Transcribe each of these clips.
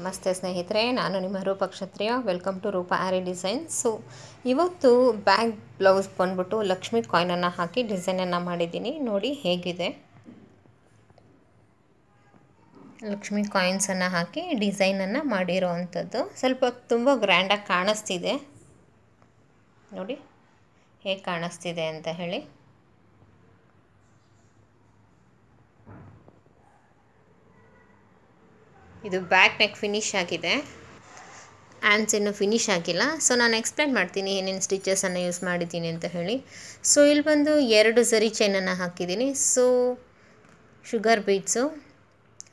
ನಮಸ್ತೆ ಸ್ನೇಹಿತರೆ ನಾನು ನಿಮ್ಮ ರೂಪ ಕ್ಷತ್ರಿಯ welcome to Roopa Aari design so ಇವತ್ತು ಬ್ಯಾಗ್ ಬ್ಲೌಸ್ ಬಂದ್ಬಿಟ್ಟು ಲಕ್ಷ್ಮಿ ಕಾಯಿನನ್ನು ಹಾಕಿ ಡಿಸೈನನ್ನು ಮಾಡಿದ್ದೀನಿ ನೋಡಿ ಹೇಗಿದೆ ಲಕ್ಷ್ಮಿ ಕಾಯಿನ್ಸನ್ನು ಹಾಕಿ ಡಿಸೈನನ್ನು ಮಾಡಿರೋ ಅಂಥದ್ದು ಸ್ವಲ್ಪ ತುಂಬ ಗ್ರ್ಯಾಂಡಾಗಿ ಕಾಣಿಸ್ತಿದೆ ನೋಡಿ ಹೇಗೆ ಕಾಣಿಸ್ತಿದೆ ಅಂತ ಹೇಳಿ ಇದು ಬ್ಯಾಕ್ ನೆಕ್ ಫಿನಿಷ್ ಆಗಿದೆ ಆ್ಯಂಡ್ಸ್ ಇನ್ನು ಫಿನಿಶ್ ಆಗಿಲ್ಲ ಸೊ ನಾನು ಎಕ್ಸ್ಪ್ಲೇನ್ ಮಾಡ್ತೀನಿ ಏನೇನು ಸ್ಟಿಚಸನ್ನು ಯೂಸ್ ಮಾಡಿದ್ದೀನಿ ಅಂತ ಹೇಳಿ ಸೊ ಇಲ್ಲಿ ಬಂದು ಎರಡು ಝರಿ ಚೈನನ್ನು ಹಾಕಿದ್ದೀನಿ so sugar beads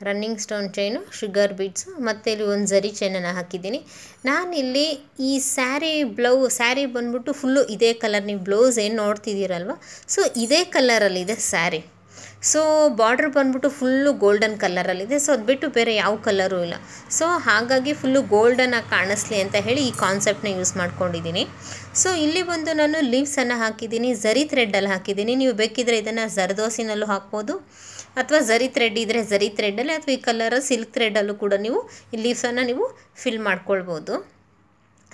running stone chain sugar beads ಮತ್ತು ಇಲ್ಲಿ ಒಂದು ಝರಿ ಚೈನನ್ನು ಹಾಕಿದ್ದೀನಿ ನಾನಿಲ್ಲಿ ಈ ಸ್ಯಾರಿ ಬ್ಲೌ ಸ್ಯಾರಿ ಬಂದ್ಬಿಟ್ಟು ಫುಲ್ಲು ಇದೇ ಕಲರ್ ನೀವು ಬ್ಲೌಸ್ ಏನು ನೋಡ್ತಿದ್ದೀರಲ್ವ ಸೊ ಇದೇ ಕಲರಲ್ಲಿದೆ ಸ್ಯಾರಿ ಸೊ ಬಾರ್ಡ್ರ್ ಬಂದ್ಬಿಟ್ಟು ಫುಲ್ಲು ಗೋಲ್ಡನ್ ಕಲರಲ್ಲಿದೆ ಸೊ ಅದು ಬಿಟ್ಟು ಬೇರೆ ಯಾವ ಕಲರೂ ಇಲ್ಲ ಸೊ ಹಾಗಾಗಿ ಫುಲ್ಲು ಗೋಲ್ಡನ್ನಾಗಿ ಕಾಣಿಸ್ಲಿ ಅಂತ ಹೇಳಿ ಈ ಕಾನ್ಸೆಪ್ಟನ್ನ ಯೂಸ್ ಮಾಡ್ಕೊಂಡಿದ್ದೀನಿ ಸೊ ಇಲ್ಲಿ ಬಂದು ನಾನು ಲೀವ್ಸನ್ನು ಹಾಕಿದ್ದೀನಿ ಝರಿ ಥ್ರೆಡ್ಡಲ್ಲಿ ಹಾಕಿದ್ದೀನಿ ನೀವು ಬೇಕಿದ್ರೆ ಇದನ್ನು ಝರದೋಸಿನಲ್ಲೂ ಹಾಕ್ಬೋದು ಅಥವಾ ಝರಿ ಥ್ರೆಡ್ ಇದ್ದರೆ ಝರಿ ಥ್ರೆಡ್ಡಲ್ಲಿ ಅಥವಾ ಈ ಕಲರ್ ಸಿಲ್ಕ್ ಥ್ರೆಡಲ್ಲೂ ಕೂಡ ನೀವು ಈ ಲೀವ್ಸನ್ನು ನೀವು ಫಿಲ್ ಮಾಡ್ಕೊಳ್ಬೋದು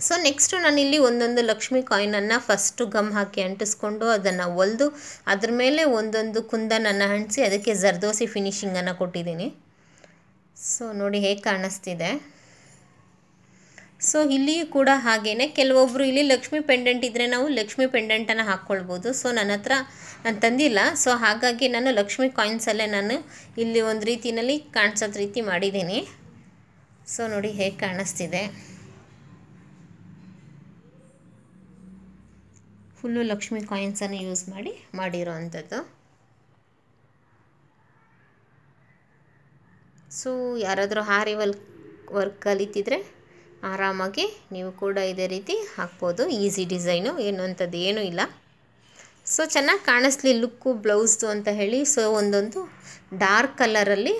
ಸೊ ನೆಕ್ಸ್ಟು ನಾನಿಲ್ಲಿ ಒಂದೊಂದು ಲಕ್ಷ್ಮಿ ಕಾಯಿನನ್ನು ಫಸ್ಟು ಗಮ್ ಹಾಕಿ ಅಂಟಿಸ್ಕೊಂಡು ಅದನ್ನು ಒಲ್ದು ಅದ್ರ ಮೇಲೆ ಒಂದೊಂದು ಕುಂದನನ್ನು ಅಂಟಿಸಿ ಅದಕ್ಕೆ ಜರ್ದೋಸಿ ಫಿನಿಶಿಂಗನ್ನು ಕೊಟ್ಟಿದ್ದೀನಿ ಸೊ ನೋಡಿ ಹೇಗೆ ಕಾಣಿಸ್ತಿದೆ ಸೊ ಇಲ್ಲಿಯೂ ಕೂಡ ಹಾಗೇ ಕೆಲವೊಬ್ಬರು ಇಲ್ಲಿ ಲಕ್ಷ್ಮಿ ಪೆಂಡೆಂಟ್ ಇದ್ದರೆ ನಾವು ಲಕ್ಷ್ಮಿ ಪೆಂಡೆಂಟನ್ನು ಹಾಕ್ಕೊಳ್ಬೋದು ಸೊ ನನ್ನ ಹತ್ರ ನಾನು ತಂದಿಲ್ಲ ಸೊ ಹಾಗಾಗಿ ನಾನು ಲಕ್ಷ್ಮಿ ಕಾಯಿನ್ಸಲ್ಲೇ ನಾನು ಇಲ್ಲಿ ಒಂದು ರೀತಿಯಲ್ಲಿ ಕಾಣಿಸೋದು ರೀತಿ ಮಾಡಿದ್ದೀನಿ ಸೊ ನೋಡಿ ಹೇಗೆ ಕಾಣಿಸ್ತಿದೆ ಫುಲ್ಲು ಲಕ್ಷ್ಮಿ ಕಾಯಿನ್ಸನ್ನು ಯೂಸ್ ಮಾಡಿ ಮಾಡಿರೋ ಅಂಥದ್ದು ಸೊ ಯಾರಾದರೂ ಹಾರಿ ವಲ್ ವರ್ಕ್ ಕಲಿತಿದ್ರೆ ಆರಾಮಾಗಿ ನೀವು ಕೂಡ ಇದೇ ರೀತಿ ಹಾಕ್ಬೋದು ಈಸಿ ಡಿಸೈನು ಏನು ಅಂಥದ್ದು ಏನೂ ಇಲ್ಲ ಸೊ ಚೆನ್ನಾಗಿ ಕಾಣಿಸ್ಲಿ ಲುಕ್ಕು ಬ್ಲೌಸ್ದು ಅಂತ ಹೇಳಿ ಸೊ ಒಂದೊಂದು ಡಾರ್ಕ್ ಕಲರಲ್ಲಿ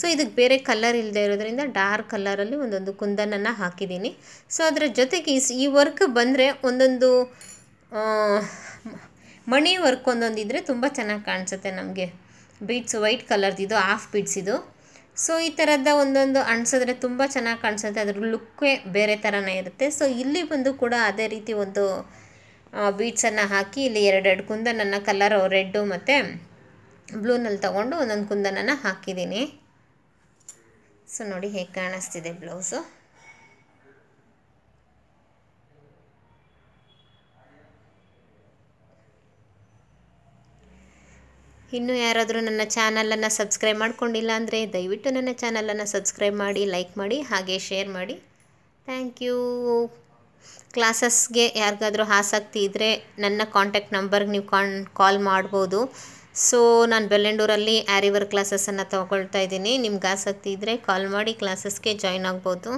ಸೊ ಇದಕ್ಕೆ ಬೇರೆ ಕಲರ್ ಇಲ್ಲದೆ ಇರೋದ್ರಿಂದ ಡಾರ್ಕ್ ಕಲರಲ್ಲಿ ಒಂದೊಂದು ಕುಂದನನ್ನು ಹಾಕಿದ್ದೀನಿ ಸೊ ಅದರ ಜೊತೆಗೆ ಈ ವರ್ಕ್ ಬಂದರೆ ಒಂದೊಂದು ಮಣಿ ವರ್ಕ್ ಒಂದೊಂದು ಇದ್ದರೆ ತುಂಬ ಚೆನ್ನಾಗಿ ಕಾಣಿಸುತ್ತೆ ನಮಗೆ ಬೀಡ್ಸ್ ವೈಟ್ ಕಲರ್ದಿದು ಹಾಫ್ ಬೀಡ್ಸ್ ಇದು ಸೊ ಈ ಥರದ ಒಂದೊಂದು ಅಣಿಸಿದ್ರೆ ತುಂಬ ಚೆನ್ನಾಗಿ ಕಾಣಿಸುತ್ತೆ ಅದ್ರ ಲುಕ್ಕೇ ಬೇರೆ ಥರನೇ ಇರುತ್ತೆ ಸೊ ಇಲ್ಲಿ ಬಂದು ಕೂಡ ಅದೇ ರೀತಿ ಒಂದು ಬೀಡ್ಸನ್ನು ಹಾಕಿ ಇಲ್ಲಿ ಎರಡೆರಡು ಕುಂದನನ್ನು ಕಲರು ರೆಡ್ಡು ಮತ್ತು ಬ್ಲೂನಲ್ಲಿ ತಗೊಂಡು ಒಂದೊಂದು ಕುಂದನನ್ನು ಹಾಕಿದ್ದೀನಿ ಸೊ ನೋಡಿ ಹೇಗೆ ಕಾಣಿಸ್ತಿದೆ ಬ್ಲೌಸು ಇನ್ನೂ ಯಾರಾದರೂ ನನ್ನ ಚಾನಲನ್ನು ಸಬ್ಸ್ಕ್ರೈಬ್ ಮಾಡ್ಕೊಂಡಿಲ್ಲ ಅಂದರೆ ದಯವಿಟ್ಟು ನನ್ನ ಚಾನಲನ್ನು ಸಬ್ಸ್ಕ್ರೈಬ್ ಮಾಡಿ ಲೈಕ್ ಮಾಡಿ ಹಾಗೆ ಶೇರ್ ಮಾಡಿ ಥ್ಯಾಂಕ್ ಯು ಕ್ಲಾಸಸ್ಗೆ ಯಾರಿಗಾದರೂ ಆಸಕ್ತಿ ಇದ್ದರೆ ನನ್ನ ಕಾಂಟ್ಯಾಕ್ಟ್ ನಂಬರ್ಗೆ ನೀವು ಕಾನ್ ಕಾಲ್ ಮಾಡ್ಬೋದು ಸೊ ನಾನು ಬೆಳ್ಳಂಡೂರಲ್ಲಿ ಆ್ಯರಿವರ್ ಕ್ಲಾಸಸನ್ನು ತೊಗೊಳ್ತಾ ಇದ್ದೀನಿ ನಿಮ್ಗೆ ಆಸಕ್ತಿ ಇದ್ದರೆ ಕಾಲ್ ಮಾಡಿ ಕ್ಲಾಸಸ್ಗೆ ಜಾಯ್ನ್ ಆಗ್ಬೋದು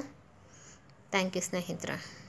ಥ್ಯಾಂಕ್ ಯು ಸ್ನೇಹಿತರ